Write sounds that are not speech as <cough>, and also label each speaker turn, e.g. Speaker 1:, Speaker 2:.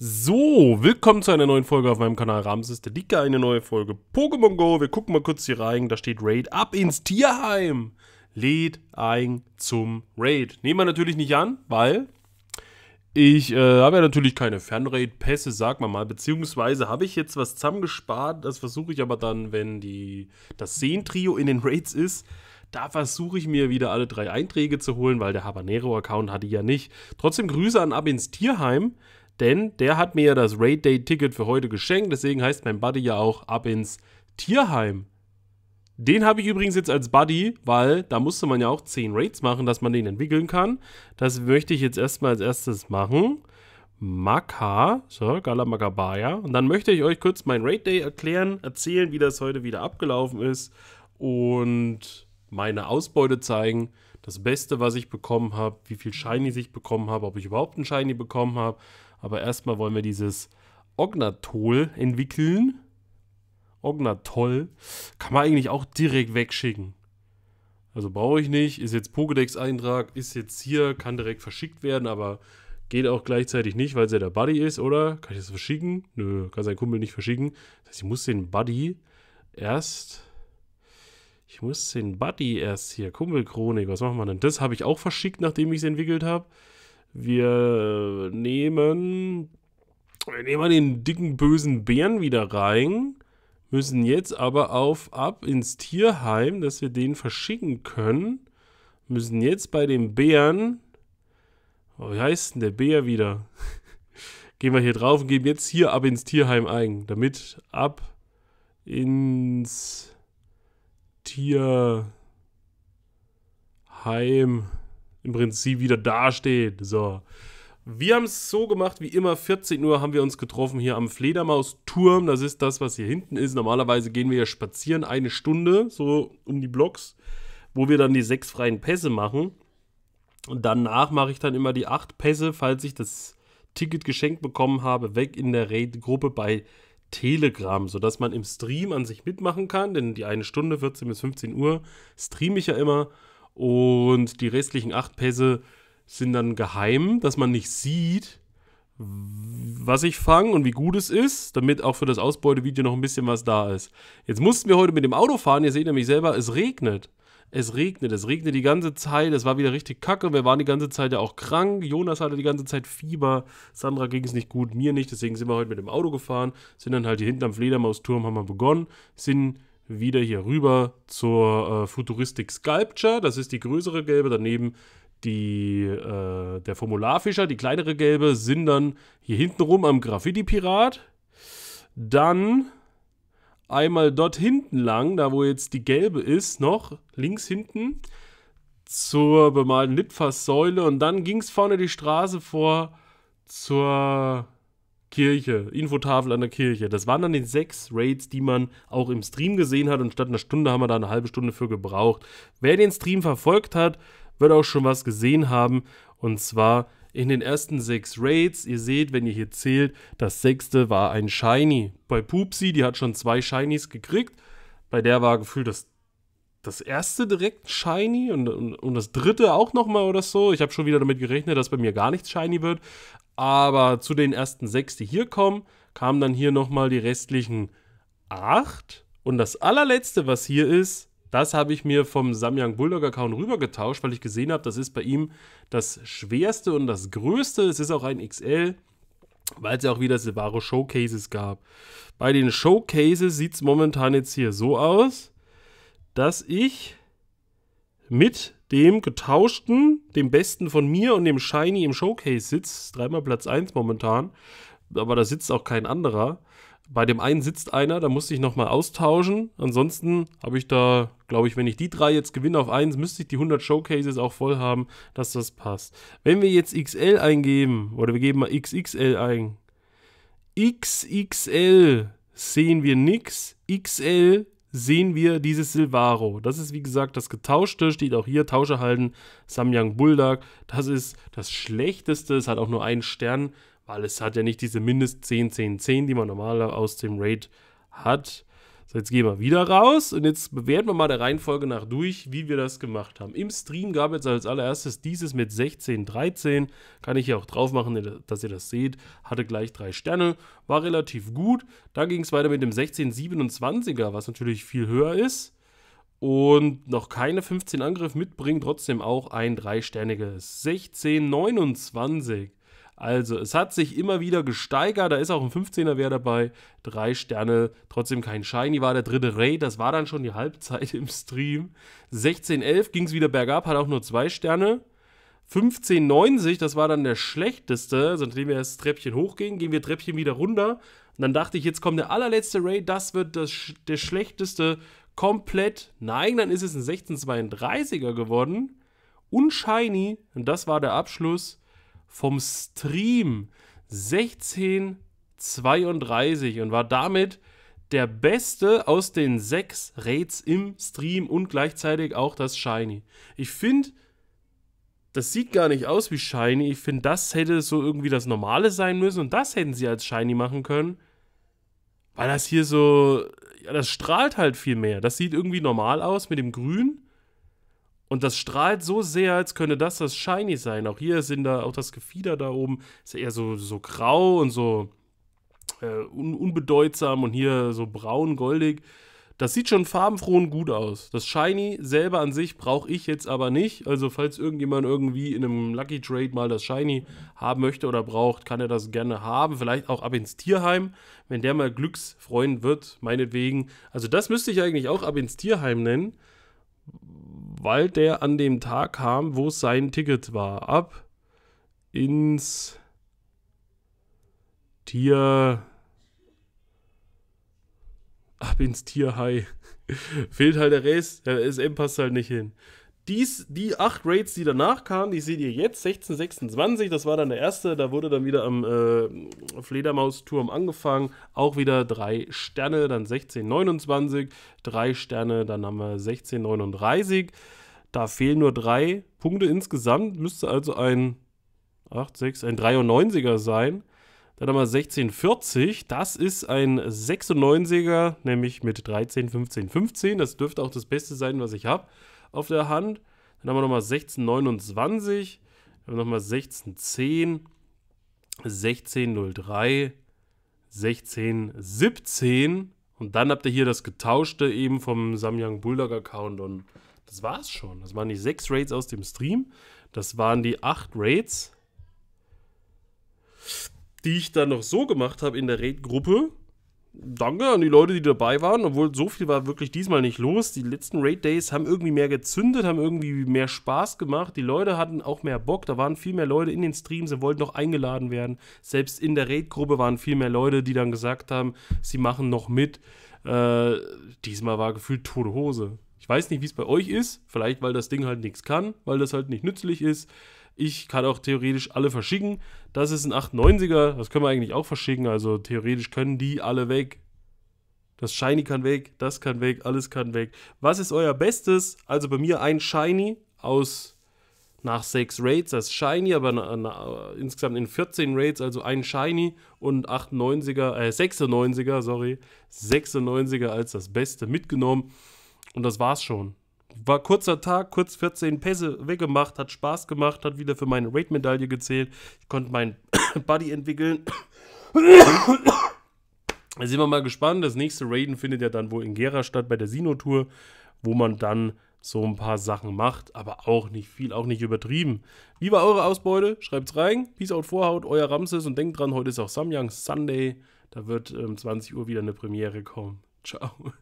Speaker 1: So, willkommen zu einer neuen Folge auf meinem Kanal Ramses, der Dicke, eine neue Folge Pokémon Go. Wir gucken mal kurz hier rein, da steht Raid ab ins Tierheim. Lädt ein zum Raid. Nehmen wir natürlich nicht an, weil ich äh, habe ja natürlich keine Fernraid-Pässe, sag mal mal. Beziehungsweise habe ich jetzt was zusammengespart, das versuche ich aber dann, wenn die, das Seen-Trio in den Raids ist, da versuche ich mir wieder alle drei Einträge zu holen, weil der Habanero-Account hatte ich ja nicht. Trotzdem Grüße an Ab ins Tierheim. Denn der hat mir ja das Raid Day Ticket für heute geschenkt. Deswegen heißt mein Buddy ja auch ab ins Tierheim. Den habe ich übrigens jetzt als Buddy, weil da musste man ja auch 10 Raids machen, dass man den entwickeln kann. Das möchte ich jetzt erstmal als erstes machen. Maka, so, Galamagabaya. Und dann möchte ich euch kurz mein Raid Day erklären, erzählen, wie das heute wieder abgelaufen ist und meine Ausbeute zeigen. Das Beste, was ich bekommen habe, wie viel Shiny ich bekommen habe, ob ich überhaupt einen Shiny bekommen habe, aber erstmal wollen wir dieses Ognatol entwickeln. Ognatol. Kann man eigentlich auch direkt wegschicken. Also brauche ich nicht. Ist jetzt Pokédex-Eintrag, ist jetzt hier, kann direkt verschickt werden, aber geht auch gleichzeitig nicht, weil es ja der Buddy ist, oder? Kann ich das verschicken? Nö, kann sein Kumpel nicht verschicken. Das heißt, ich muss den Buddy erst. Ich muss den Buddy erst hier. Kumpelchronik, was machen wir denn? Das habe ich auch verschickt, nachdem ich es entwickelt habe. Wir äh, nehmen, wir nehmen den dicken bösen Bären wieder rein, müssen jetzt aber auf ab ins Tierheim, dass wir den verschicken können. Müssen jetzt bei dem Bären, oh, wie heißt denn der Bär wieder? <laughs> Gehen wir hier drauf und geben jetzt hier ab ins Tierheim ein, damit ab ins Tierheim im Prinzip wieder dasteht. So. Wir haben es so gemacht, wie immer, 14 Uhr haben wir uns getroffen hier am Fledermausturm. Das ist das, was hier hinten ist. Normalerweise gehen wir ja spazieren eine Stunde, so um die Blocks, wo wir dann die sechs freien Pässe machen. Und danach mache ich dann immer die acht Pässe, falls ich das Ticket geschenkt bekommen habe, weg in der Raid-Gruppe bei Telegram, sodass man im Stream an sich mitmachen kann. Denn die eine Stunde, 14 bis 15 Uhr, streame ich ja immer. Und die restlichen acht Pässe sind dann geheim, dass man nicht sieht, was ich fange und wie gut es ist, damit auch für das Ausbeutevideo noch ein bisschen was da ist. Jetzt mussten wir heute mit dem Auto fahren, ihr seht nämlich selber, es regnet. Es regnet, es regnet die ganze Zeit, es war wieder richtig kacke, wir waren die ganze Zeit ja auch krank, Jonas hatte die ganze Zeit Fieber, Sandra ging es nicht gut, mir nicht, deswegen sind wir heute mit dem Auto gefahren, sind dann halt hier hinten am Fledermausturm, haben wir begonnen, sind wieder hier rüber zur äh, Futuristic Sculpture. Das ist die größere gelbe. Daneben die, äh, der Formularfischer, die kleinere gelbe, sind dann hier hinten rum am Graffiti-Pirat. Dann einmal dort hinten lang, da wo jetzt die gelbe ist, noch links hinten zur bemalten Litfaßsäule. Und dann ging es vorne die Straße vor zur Kirche, Infotafel an der Kirche. Das waren dann die sechs Raids, die man auch im Stream gesehen hat und statt einer Stunde haben wir da eine halbe Stunde für gebraucht. Wer den Stream verfolgt hat, wird auch schon was gesehen haben und zwar in den ersten sechs Raids. Ihr seht, wenn ihr hier zählt, das sechste war ein Shiny. Bei Pupsi, die hat schon zwei Shinies gekriegt. Bei der war gefühlt das das erste direkt shiny und, und, und das dritte auch nochmal oder so. Ich habe schon wieder damit gerechnet, dass bei mir gar nichts shiny wird. Aber zu den ersten sechs, die hier kommen, kamen dann hier nochmal die restlichen acht. Und das allerletzte, was hier ist, das habe ich mir vom Samyang Bulldog Account rübergetauscht, weil ich gesehen habe, das ist bei ihm das schwerste und das größte. Es ist auch ein XL, weil es ja auch wieder Silvaro Showcases gab. Bei den Showcases sieht es momentan jetzt hier so aus dass ich mit dem getauschten, dem besten von mir und dem Shiny im Showcase sitze. dreimal Platz 1 momentan, aber da sitzt auch kein anderer. Bei dem einen sitzt einer, da musste ich nochmal austauschen. Ansonsten habe ich da, glaube ich, wenn ich die drei jetzt gewinne auf 1, müsste ich die 100 Showcases auch voll haben, dass das passt. Wenn wir jetzt XL eingeben, oder wir geben mal XXL ein, XXL sehen wir nichts. XL sehen wir dieses Silvaro. Das ist wie gesagt das Getauschte, steht auch hier, Tausche halten, Samyang Bulldog. Das ist das Schlechteste, es hat auch nur einen Stern, weil es hat ja nicht diese Mindest 10, 10, 10, die man normalerweise aus dem Raid hat. So, jetzt gehen wir wieder raus und jetzt bewerten wir mal der Reihenfolge nach durch, wie wir das gemacht haben. Im Stream gab es als allererstes dieses mit 16, 13. Kann ich hier auch drauf machen, dass ihr das seht. Hatte gleich drei Sterne, war relativ gut. Dann ging es weiter mit dem 16, 27er, was natürlich viel höher ist. Und noch keine 15 Angriff mitbringen, trotzdem auch ein dreisterniges 16, 29. Also, es hat sich immer wieder gesteigert. Da ist auch ein 15er Wert dabei. Drei Sterne, trotzdem kein Shiny. War der dritte Raid. Das war dann schon die Halbzeit im Stream. 16,11 ging es wieder bergab, hat auch nur zwei Sterne. 15,90, das war dann der schlechteste. Also, Seitdem wir das Treppchen hochgehen, gehen wir Treppchen wieder runter. Und dann dachte ich, jetzt kommt der allerletzte Raid. Das wird das, der schlechteste komplett. Nein, dann ist es ein 1632er geworden. Unshiny. Und das war der Abschluss vom Stream 1632 und war damit der beste aus den sechs Raids im Stream und gleichzeitig auch das Shiny. Ich finde, das sieht gar nicht aus wie Shiny. Ich finde, das hätte so irgendwie das Normale sein müssen und das hätten sie als Shiny machen können. Weil das hier so, ja, das strahlt halt viel mehr. Das sieht irgendwie normal aus mit dem Grün. Und das strahlt so sehr, als könnte das das Shiny sein. Auch hier sind da, auch das Gefieder da oben ist eher so, so grau und so äh, un unbedeutsam und hier so braun, goldig. Das sieht schon farbenfroh und gut aus. Das Shiny selber an sich brauche ich jetzt aber nicht. Also, falls irgendjemand irgendwie in einem Lucky Trade mal das Shiny haben möchte oder braucht, kann er das gerne haben. Vielleicht auch ab ins Tierheim, wenn der mal Glücksfreund wird, meinetwegen. Also, das müsste ich eigentlich auch ab ins Tierheim nennen weil der an dem Tag kam, wo sein Ticket war, ab ins Tier. Ab ins Tierhai. <laughs> Fehlt halt der Rest, der SM passt halt nicht hin. Dies, die acht Raids, die danach kamen, die seht ihr jetzt, 1626, das war dann der erste, da wurde dann wieder am äh, Fledermausturm angefangen, auch wieder drei Sterne, dann 1629, 29, drei Sterne, dann haben wir 1639, da fehlen nur drei Punkte insgesamt, müsste also ein 8, 6, ein 93er sein. Dann haben wir 1640, das ist ein 96er, nämlich mit 13, 15, 15, das dürfte auch das Beste sein, was ich habe auf der Hand. Dann haben wir nochmal 1629. Dann haben wir nochmal 1610. 1603. 1617. Und dann habt ihr hier das Getauschte eben vom Samyang Bulldog Account. Und das war's schon. Das waren die sechs Raids aus dem Stream. Das waren die acht Raids, die ich dann noch so gemacht habe in der Raid-Gruppe danke an die Leute, die dabei waren, obwohl so viel war wirklich diesmal nicht los. Die letzten Raid Days haben irgendwie mehr gezündet, haben irgendwie mehr Spaß gemacht. Die Leute hatten auch mehr Bock, da waren viel mehr Leute in den Streams, sie wollten noch eingeladen werden. Selbst in der Raid-Gruppe waren viel mehr Leute, die dann gesagt haben, sie machen noch mit. Äh, diesmal war gefühlt tote Hose. Ich weiß nicht, wie es bei euch ist, vielleicht weil das Ding halt nichts kann, weil das halt nicht nützlich ist. Ich kann auch theoretisch alle verschicken. Das ist ein 890er, das können wir eigentlich auch verschicken. Also theoretisch können die alle weg. Das Shiny kann weg, das kann weg, alles kann weg. Was ist euer Bestes? Also bei mir ein Shiny aus nach sechs Raids, das Shiny, aber na, na, insgesamt in 14 Raids, also ein Shiny und 98er, äh, 96er, sorry, 96er als das Beste mitgenommen. Und das war's schon war kurzer Tag, kurz 14 Pässe weggemacht, hat Spaß gemacht, hat wieder für meine Raid-Medaille gezählt. Ich konnte meinen <coughs> Buddy entwickeln. <coughs> Da sind wir mal gespannt. Das nächste Raiden findet ja dann wohl in Gera statt bei der Sino-Tour, wo man dann so ein paar Sachen macht, aber auch nicht viel, auch nicht übertrieben. Wie war eure Ausbeute? Schreibt's rein. Peace out, Vorhaut, euer Ramses und denkt dran, heute ist auch Samyang Sunday. Da wird um ähm, 20 Uhr wieder eine Premiere kommen. Ciao.